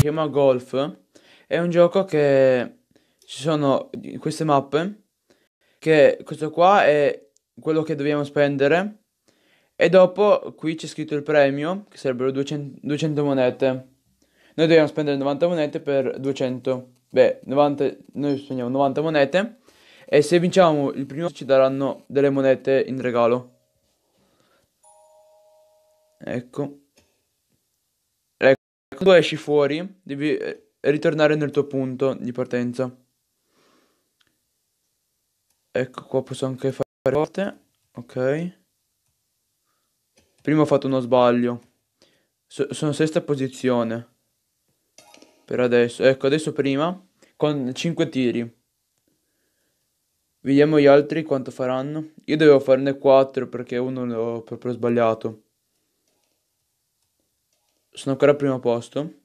Chiama Golf è un gioco che ci sono queste mappe che questo qua è quello che dobbiamo spendere e dopo qui c'è scritto il premio che sarebbero 200, 200 monete. Noi dobbiamo spendere 90 monete per 200. Beh, 90, noi spendiamo 90 monete e se vinciamo il primo ci daranno delle monete in regalo. Ecco. Ecco, quando esci fuori, devi eh, ritornare nel tuo punto di partenza. Ecco, qua posso anche fare forte. Ok. Prima ho fatto uno sbaglio. So sono sesta posizione. Per adesso. Ecco, adesso prima. Con 5 tiri. Vediamo gli altri quanto faranno. Io dovevo farne 4 perché uno l'ho proprio sbagliato. Sono ancora al primo posto.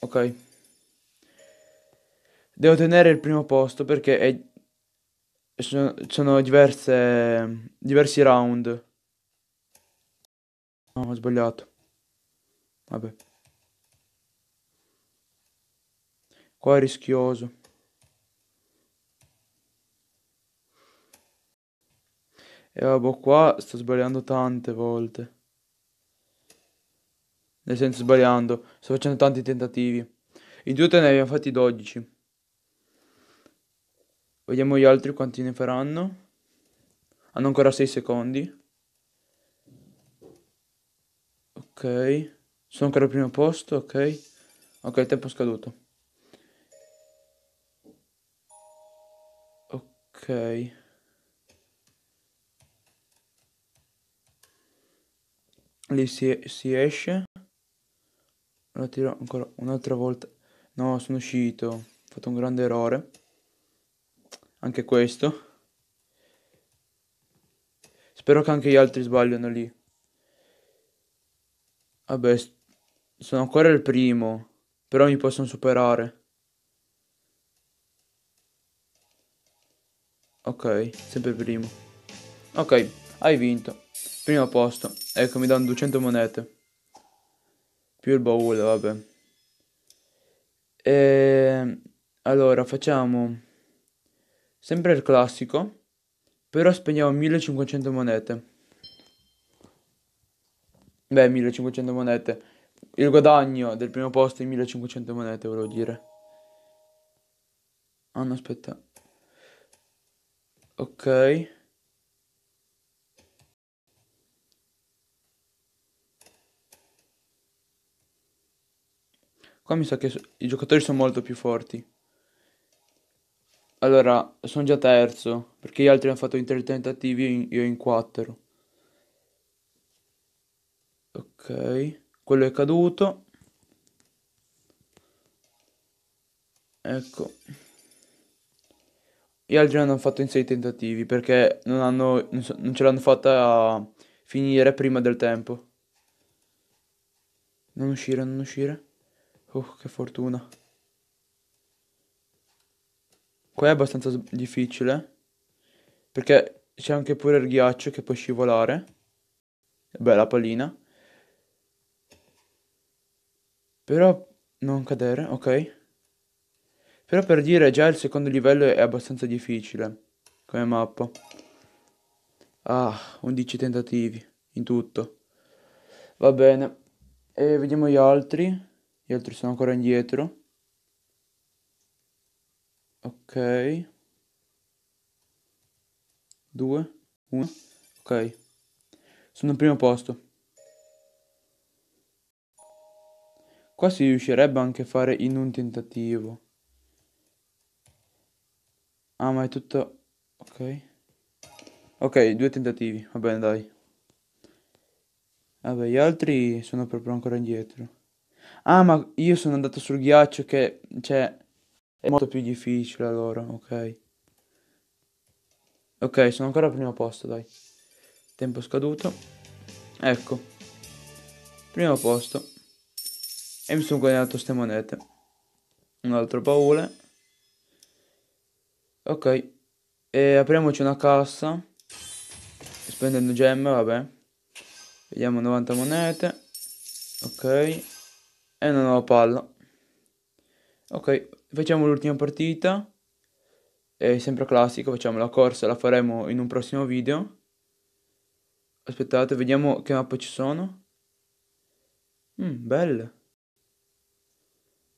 Ok. Devo tenere il primo posto perché è... sono, sono diverse, diversi round. No, ho sbagliato. Vabbè. Qua è rischioso. E vabbè, qua sto sbagliando tante volte nel senso sbagliando, sto facendo tanti tentativi. In tutto ne abbiamo fatti 12. Vediamo gli altri quanti ne faranno. Hanno ancora 6 secondi. Ok. Sono ancora al primo posto, ok. Ok, il tempo è scaduto. Ok. Lì si, si esce. Allora tiro ancora un'altra volta. No, sono uscito. Ho fatto un grande errore. Anche questo. Spero che anche gli altri sbagliano lì. Vabbè, sono ancora il primo. Però mi possono superare. Ok, sempre primo. Ok, hai vinto. Primo posto. Ecco, mi danno 200 monete più il baule, vabbè. E ehm, allora facciamo sempre il classico, però spendiamo 1500 monete. Beh, 1500 monete. Il guadagno del primo posto è 1500 monete, volevo dire. Ah no, aspetta. Ok. Qua mi sa che so- i giocatori sono molto più forti. Allora, sono già terzo, perché gli altri hanno fatto in tre tentativi e in- io in quattro. Ok, quello è caduto. Ecco. Gli altri hanno fatto in sei tentativi perché non, hanno, non, so, non ce l'hanno fatta a finire prima del tempo. Non uscire, non uscire. Oh, che fortuna. Qua è abbastanza difficile. Perché c'è anche pure il ghiaccio che può scivolare. Beh, la pallina. Però non cadere, ok. Però per dire già il secondo livello è abbastanza difficile. Come mappa. Ah, 11 tentativi in tutto. Va bene. E vediamo gli altri. Gli altri sono ancora indietro. Ok. 2, 1. Ok. Sono al primo posto. Qua si riuscirebbe anche a fare in un tentativo. Ah, ma è tutto... Ok. Ok, due tentativi. Va bene, dai. Vabbè, gli altri sono proprio ancora indietro. Ah, ma io sono andato sul ghiaccio che, cioè, è molto più difficile allora, ok. Ok, sono ancora al primo posto, dai. Tempo scaduto. Ecco. Primo posto. E mi sono guadagnato queste monete. Un altro baule. Ok. E apriamoci una cassa. Spendendo gemme, vabbè. Vediamo 90 monete. Ok. E non ho la palla. Ok, facciamo l'ultima partita. È sempre classico, facciamo la corsa, la faremo in un prossimo video. Aspettate, vediamo che mappe ci sono. Mm, belle.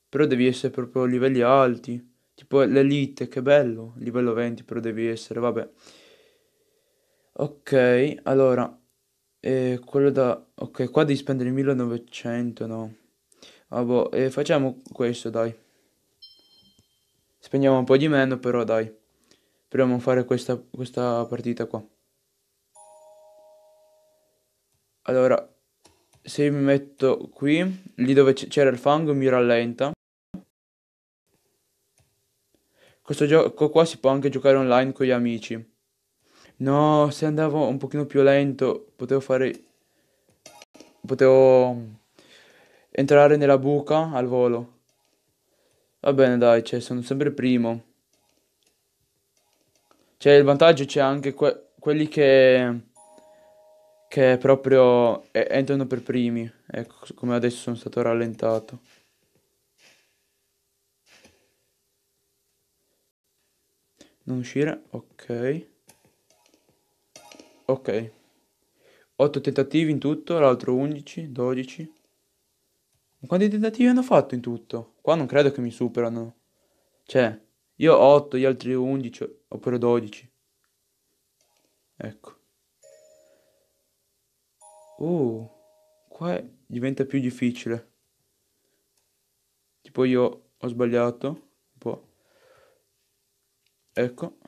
Però devi essere proprio livelli alti. Tipo l'elite, che bello. Livello 20 però devi essere, vabbè. Ok, allora. Eh, quello da... Ok, qua devi spendere 1900, no. Ah, boh, facciamo questo, dai. Spendiamo un po' di meno, però, dai. Proviamo a fare questa, questa partita qua. Allora, se mi metto qui, lì dove c'era il fango mi rallenta. Questo gioco qua si può anche giocare online con gli amici. No, se andavo un pochino più lento, potevo fare... Potevo Entrare nella buca al volo. Va bene, dai, cioè, sono sempre primo. Cioè, il vantaggio c'è anche que quelli che... Che proprio entrano per primi. Ecco, come adesso sono stato rallentato. Non uscire, ok. Ok. 8 tentativi in tutto, l'altro 11, 12. Quanti tentativi hanno fatto in tutto? Qua non credo che mi superano. Cioè, io ho 8, gli altri 11, oppure 12. Ecco. Uh, qua diventa più difficile. Tipo io ho sbagliato un po'. Ecco.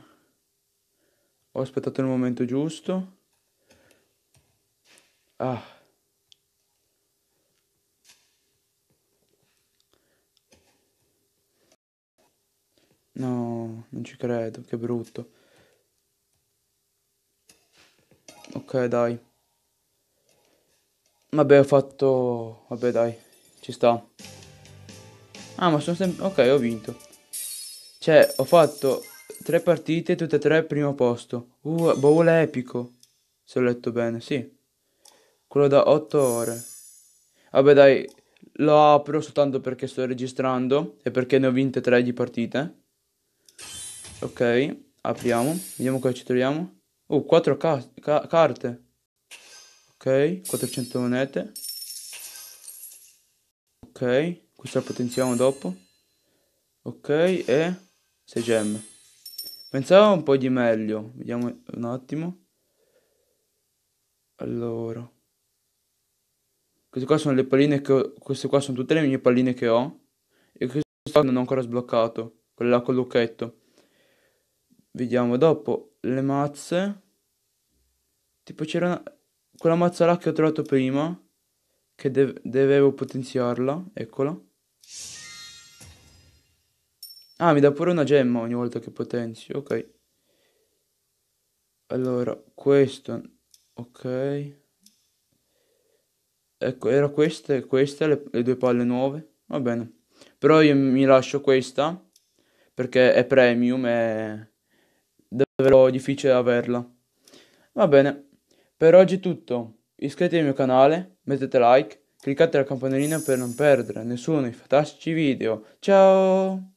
Ho aspettato il momento giusto. Ah. No, non ci credo, che brutto. Ok, dai. Vabbè, ho fatto... Vabbè, dai, ci sta. Ah, ma sono sempre... Ok, ho vinto. Cioè, ho fatto tre partite, tutte e tre al primo posto. Uh, bowl epico. Se ho letto bene, sì. Quello da 8 ore. Vabbè, dai, lo apro soltanto perché sto registrando e perché ne ho vinte tre di partite. Ok, apriamo. Vediamo cosa ci troviamo. Oh, 4 ca ca carte. Ok, 400 monete. Ok, questa la potenziamo dopo. Ok, e 6 gemme. Pensavo un po' di meglio. Vediamo un attimo. Allora. Queste qua sono le palline che ho. Queste qua sono tutte le mie palline che ho. E queste non ho ancora sbloccato. Quella con col lucchetto. Vediamo dopo le mazze. Tipo c'era una... quella mazza là che ho trovato prima. Che de dovevo potenziarla. Eccola. Ah, mi dà pure una gemma ogni volta che potenzio. Ok. Allora, questo. Ok. Ecco, era queste e queste le, le due palle nuove. Va bene. Però io mi lascio questa. Perché è premium e davvero difficile averla. Va bene, per oggi è tutto. Iscrivetevi al mio canale, mettete like, cliccate la campanellina per non perdere nessuno dei fantastici video. Ciao!